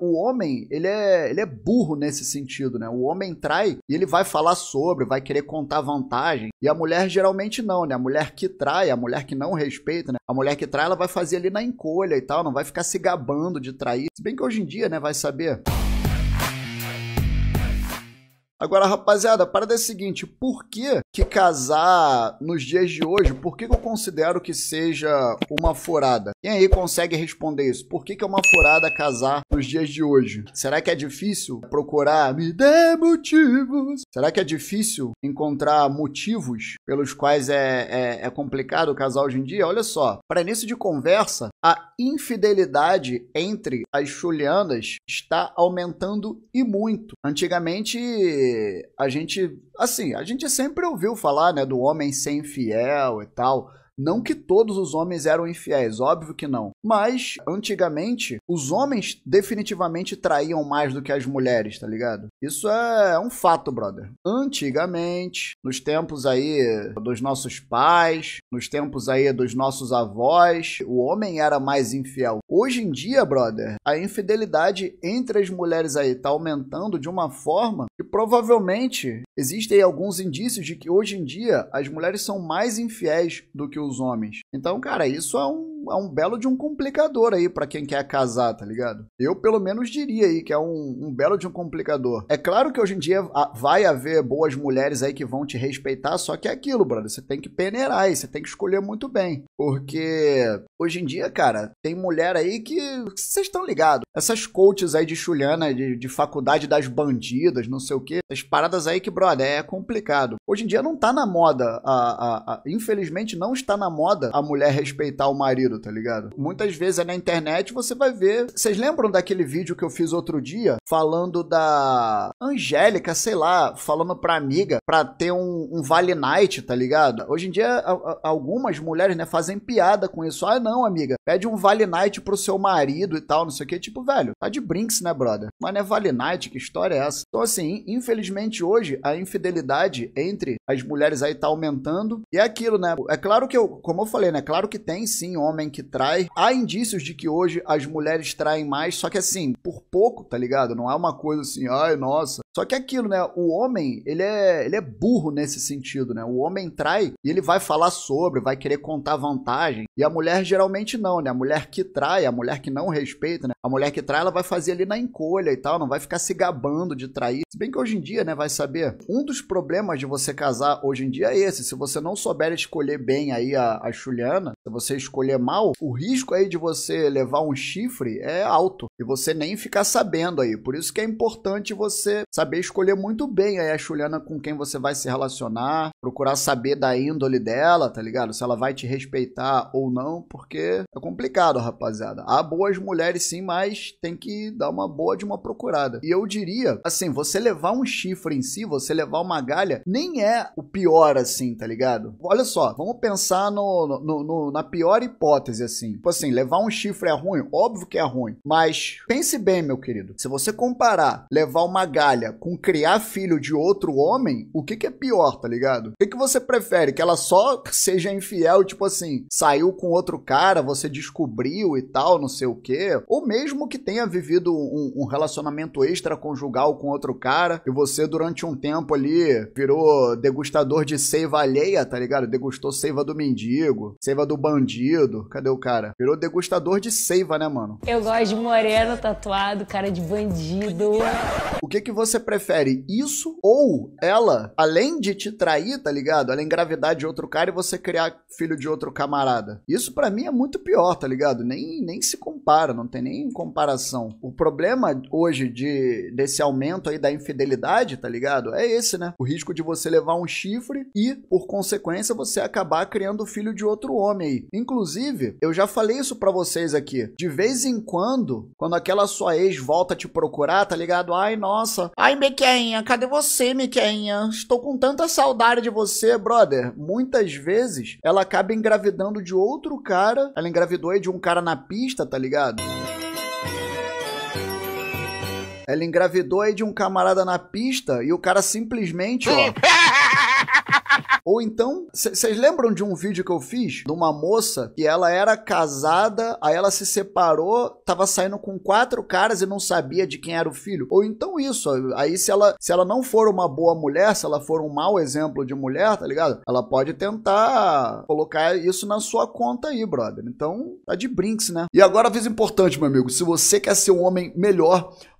o homem, ele é, ele é burro nesse sentido, né? O homem trai e ele vai falar sobre, vai querer contar vantagem. E a mulher geralmente não, né? A mulher que trai, a mulher que não respeita, né? A mulher que trai, ela vai fazer ali na encolha e tal, não vai ficar se gabando de trair. Se bem que hoje em dia, né, vai saber. Agora, rapaziada, a parada é a seguinte: por que, que casar nos dias de hoje, por que, que eu considero que seja uma furada? Quem aí consegue responder isso? Por que, que é uma furada casar nos dias de hoje? Será que é difícil procurar me dê motivos? Será que é difícil encontrar motivos pelos quais é, é, é complicado casar hoje em dia? Olha só, para início de conversa, a infidelidade entre as chulianas está aumentando e muito. Antigamente, a gente, assim, a gente sempre ouviu falar, né, do homem ser infiel e tal. Não que todos os homens eram infiéis, óbvio que não. Mas, antigamente, os homens definitivamente traíam mais do que as mulheres, tá ligado? Isso é, é um fato, brother. Antigamente, nos tempos aí dos nossos pais, nos tempos aí dos nossos avós, o homem era mais infiel. Hoje em dia, brother, a infidelidade entre as mulheres aí tá aumentando de uma forma provavelmente existem alguns indícios de que hoje em dia as mulheres são mais infiéis do que os homens. Então, cara, isso é um, é um belo de um complicador aí para quem quer casar, tá ligado? Eu pelo menos diria aí que é um, um belo de um complicador. É claro que hoje em dia vai haver boas mulheres aí que vão te respeitar, só que é aquilo, brother. Você tem que peneirar aí, você tem que escolher muito bem. Porque hoje em dia, cara, tem mulher aí que. Vocês estão ligados. Essas coaches aí de chulhana, de, de faculdade das bandidas, não sei o quê. as paradas aí que, brother, é complicado. Hoje em dia não tá na moda, a, a, a, infelizmente não está na moda a mulher respeitar o marido, tá ligado? Muitas vezes é na internet você vai ver. Vocês lembram daquele vídeo que eu fiz outro dia falando da Angélica, sei lá, falando pra amiga pra ter um, um Vale Night, tá ligado? Hoje em dia algumas mulheres, né, fazem piada com isso. Ah, não, amiga, pede um Vale Night pro seu marido e tal, não sei o que. Tipo, velho, tá de brinks, né, brother? Mas não é Vale Night, que história é essa? Então, assim, Infelizmente, hoje, a infidelidade entre as mulheres aí tá aumentando. E é aquilo, né? É claro que eu, como eu falei, né? Claro que tem sim homem que trai. Há indícios de que hoje as mulheres traem mais, só que assim, por pouco, tá ligado? Não é uma coisa assim, ai, nossa, só que é aquilo, né? O homem, ele é, ele é burro nesse sentido, né? O homem trai e ele vai falar sobre, vai querer contar vantagem. E a mulher geralmente não, né? A mulher que trai, a mulher que não respeita, né? A mulher que trai, ela vai fazer ali na encolha e tal, não vai ficar se gabando de trair. Se bem que hoje em dia, né, vai saber. Um dos problemas de você casar hoje em dia é esse. Se você não souber escolher bem aí a, a Juliana, se você escolher mal, o risco aí de você levar um chifre é alto. E você nem ficar sabendo aí. Por isso que é importante você saber saber escolher muito bem aí a Juliana com quem você vai se relacionar, procurar saber da índole dela, tá ligado? Se ela vai te respeitar ou não, porque é complicado, rapaziada. Há boas mulheres sim, mas tem que dar uma boa de uma procurada. E eu diria, assim, você levar um chifre em si, você levar uma galha, nem é o pior assim, tá ligado? Olha só, vamos pensar no, no, no na pior hipótese, assim. Tipo assim, levar um chifre é ruim? Óbvio que é ruim. Mas pense bem, meu querido. Se você comparar levar uma galha com criar filho de outro homem, o que, que é pior, tá ligado? O que, que você prefere? Que ela só seja infiel, tipo assim, saiu com outro cara, você descobriu e tal, não sei o quê? Ou mesmo que tenha vivido um, um relacionamento extraconjugal com outro cara e você durante um tempo ali virou degustador de seiva alheia, tá ligado? Degustou seiva do mendigo, seiva do bandido. Cadê o cara? Virou degustador de seiva, né, mano? Eu gosto de moreno tatuado, cara de bandido. O que que você prefere isso ou ela, além de te trair, tá ligado? Ela engravidar de outro cara e você criar filho de outro camarada. Isso para mim é muito pior, tá ligado? Nem, nem se compara, não tem nem comparação. O problema hoje de desse aumento aí da infidelidade, tá ligado? É esse, né? O risco de você levar um chifre e, por consequência, você acabar criando filho de outro homem aí. Inclusive, eu já falei isso para vocês aqui. De vez em quando, quando aquela sua ex volta a te procurar, tá ligado? Ai, nossa. Ai, Ai, Mequinha, cadê você, Mequinha? Estou com tanta saudade de você, brother. Muitas vezes ela acaba engravidando de outro cara. Ela engravidou aí de um cara na pista, tá ligado? Ela engravidou aí de um camarada na pista e o cara simplesmente, ó. Ou então, vocês lembram de um vídeo que eu fiz de uma moça que ela era casada, aí ela se separou, tava saindo com quatro caras e não sabia de quem era o filho? Ou então isso, aí se ela, se ela não for uma boa mulher, se ela for um mau exemplo de mulher, tá ligado? Ela pode tentar colocar isso na sua conta aí, brother. Então, tá de brinks, né? E agora, aviso importante, meu amigo, se você quer ser um homem melhor,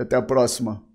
Até a próxima.